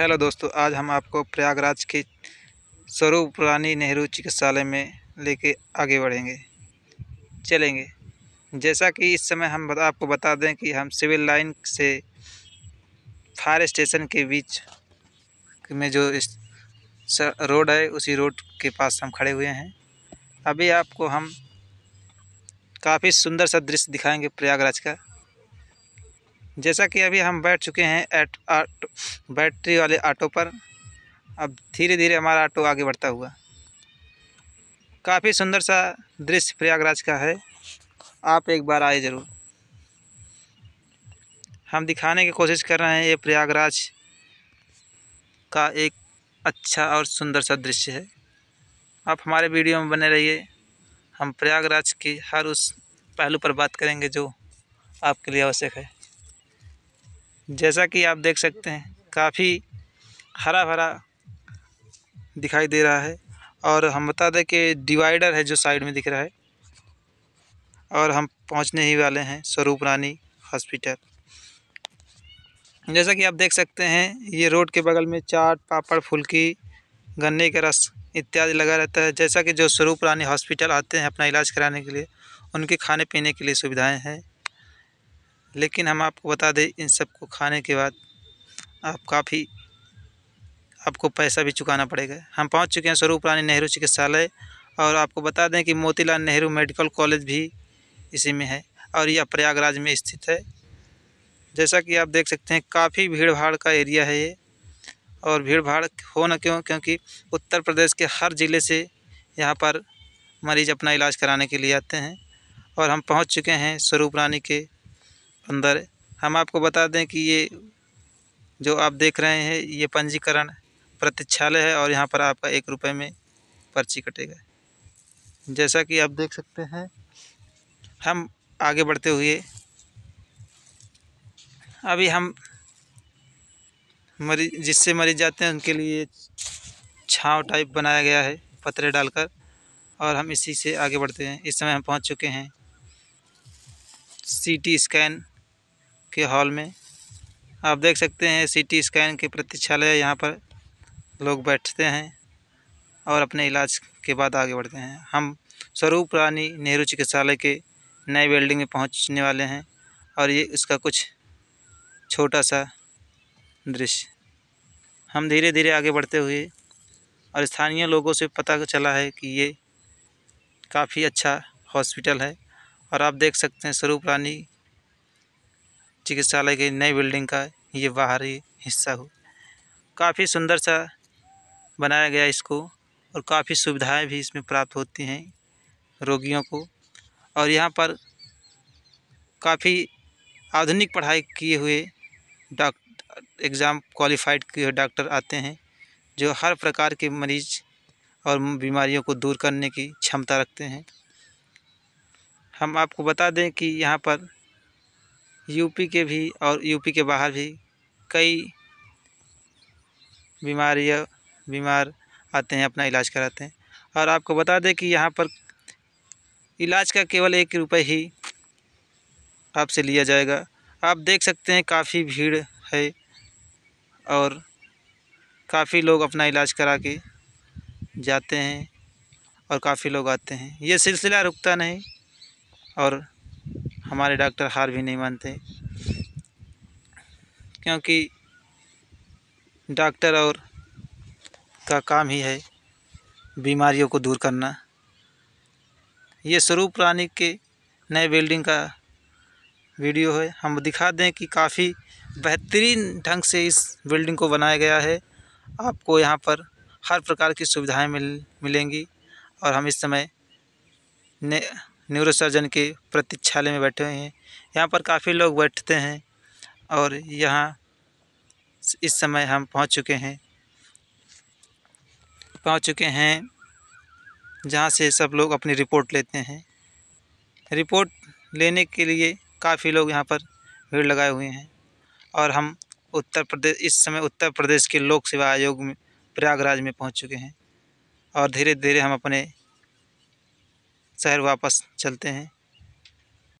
hello दोस्तों आज हम आपको प्रयागराज के स्वरूप रानी नेहरू चिकित्सालय में लेके आगे बढ़ेंगे चलेंगे जैसा कि इस समय हम आपको बता दें कि हम सिविल लाइन से फायर स्टेशन के बीच में जो इस रोड है उसी रोड के पास हम खड़े हुए हैं अभी आपको हम काफ़ी सुंदर सा दृश्य दिखाएंगे प्रयागराज का जैसा कि अभी हम बैठ चुके हैं एट आट बैटरी वाले ऑटो पर अब धीरे धीरे हमारा ऑटो आगे बढ़ता हुआ काफ़ी सुंदर सा दृश्य प्रयागराज का है आप एक बार आए ज़रूर हम दिखाने की कोशिश कर रहे हैं ये प्रयागराज का एक अच्छा और सुंदर सा दृश्य है आप हमारे वीडियो में बने रहिए हम प्रयागराज की हर उस पहलू पर बात करेंगे जो आपके लिए आवश्यक है जैसा कि आप देख सकते हैं काफ़ी हरा भरा दिखाई दे रहा है और हम बता दें कि डिवाइडर है जो साइड में दिख रहा है और हम पहुंचने ही वाले हैं स्वरूप रानी हॉस्पिटल जैसा कि आप देख सकते हैं ये रोड के बगल में चाट पापड़ फुल्की गन्ने का रस इत्यादि लगा रहता है जैसा कि जो स्वरूप रानी हॉस्पिटल आते हैं अपना इलाज कराने के लिए उनके खाने पीने के लिए सुविधाएं हैं लेकिन हम आपको बता दें इन सबको खाने के बाद आप काफ़ी आपको पैसा भी चुकाना पड़ेगा हम पहुंच चुके हैं स्वरूप रानी नेहरू चिकित्सालय और आपको बता दें कि मोतीलाल नेहरू मेडिकल कॉलेज भी इसी में है और यह प्रयागराज में स्थित है जैसा कि आप देख सकते हैं काफ़ी भीड़ भाड़ का एरिया है ये और भीड़ भाड़ हो न क्यों क्योंकि उत्तर प्रदेश के हर ज़िले से यहाँ पर मरीज़ अपना इलाज कराने के लिए आते हैं और हम पहुँच चुके हैं स्वरूप रानी के अंदर हम आपको बता दें कि ये जो आप देख रहे हैं ये पंजीकरण प्रतीक्षालय है और यहाँ पर आपका एक रुपये में पर्ची कटेगा जैसा कि आप देख सकते हैं हम आगे बढ़ते हुए अभी हम मरीज जिससे मरीज जाते हैं उनके लिए छाँव टाइप बनाया गया है पतरे डालकर और हम इसी से आगे बढ़ते हैं इस समय हम पहुंच चुके हैं सीटी स्कैन के हॉल में आप देख सकते हैं सीटी स्कैन के प्रतीक्षालय यहाँ पर लोग बैठते हैं और अपने इलाज के बाद आगे बढ़ते हैं हम स्वरूप रानी नेहरू चिकित्सालय के नए बिल्डिंग में पहुँचने वाले हैं और ये इसका कुछ छोटा सा दृश्य हम धीरे धीरे आगे बढ़ते हुए और स्थानीय लोगों से पता चला है कि ये काफ़ी अच्छा हॉस्पिटल है और आप देख सकते हैं स्वरूप रानी चिकित्सालय की नई बिल्डिंग का ये बाहरी हिस्सा हो काफ़ी सुंदर सा बनाया गया इसको और काफ़ी सुविधाएं भी इसमें प्राप्त होती हैं रोगियों को और यहाँ पर काफ़ी आधुनिक पढ़ाई किए हुए डॉक्ट एग्ज़ाम क्वालिफाइड किए हुए डॉक्टर आते हैं जो हर प्रकार के मरीज़ और बीमारियों को दूर करने की क्षमता रखते हैं हम आपको बता दें कि यहाँ पर यूपी के भी और यूपी के बाहर भी कई बीमारियाँ बीमार आते हैं अपना इलाज कराते हैं और आपको बता दें कि यहाँ पर इलाज का केवल एक रुपये ही आपसे लिया जाएगा आप देख सकते हैं काफ़ी भीड़ है और काफ़ी लोग अपना इलाज करा के जाते हैं और काफ़ी लोग आते हैं ये सिलसिला रुकता नहीं और हमारे डॉक्टर हार भी नहीं मानते क्योंकि डॉक्टर और का काम ही है बीमारियों को दूर करना ये स्वरूप रानी के नए बिल्डिंग का वीडियो है हम दिखा दें कि काफ़ी बेहतरीन ढंग से इस बिल्डिंग को बनाया गया है आपको यहाँ पर हर प्रकार की सुविधाएं मिल मिलेंगी और हम इस समय ने न्यूरोसर्जन के प्रतीक्षालय में बैठे हुए हैं यहाँ पर काफ़ी लोग बैठते हैं और यहाँ इस समय हम पहुँच चुके हैं पहुँच चुके हैं जहाँ से सब लोग अपनी रिपोर्ट लेते हैं रिपोर्ट लेने के लिए काफ़ी लोग यहाँ पर भीड़ लगाए हुए हैं और हम उत्तर प्रदेश इस समय उत्तर प्रदेश के लोक सेवा आयोग में प्रयागराज में पहुँच चुके हैं और धीरे धीरे हम अपने शहर वापस चलते हैं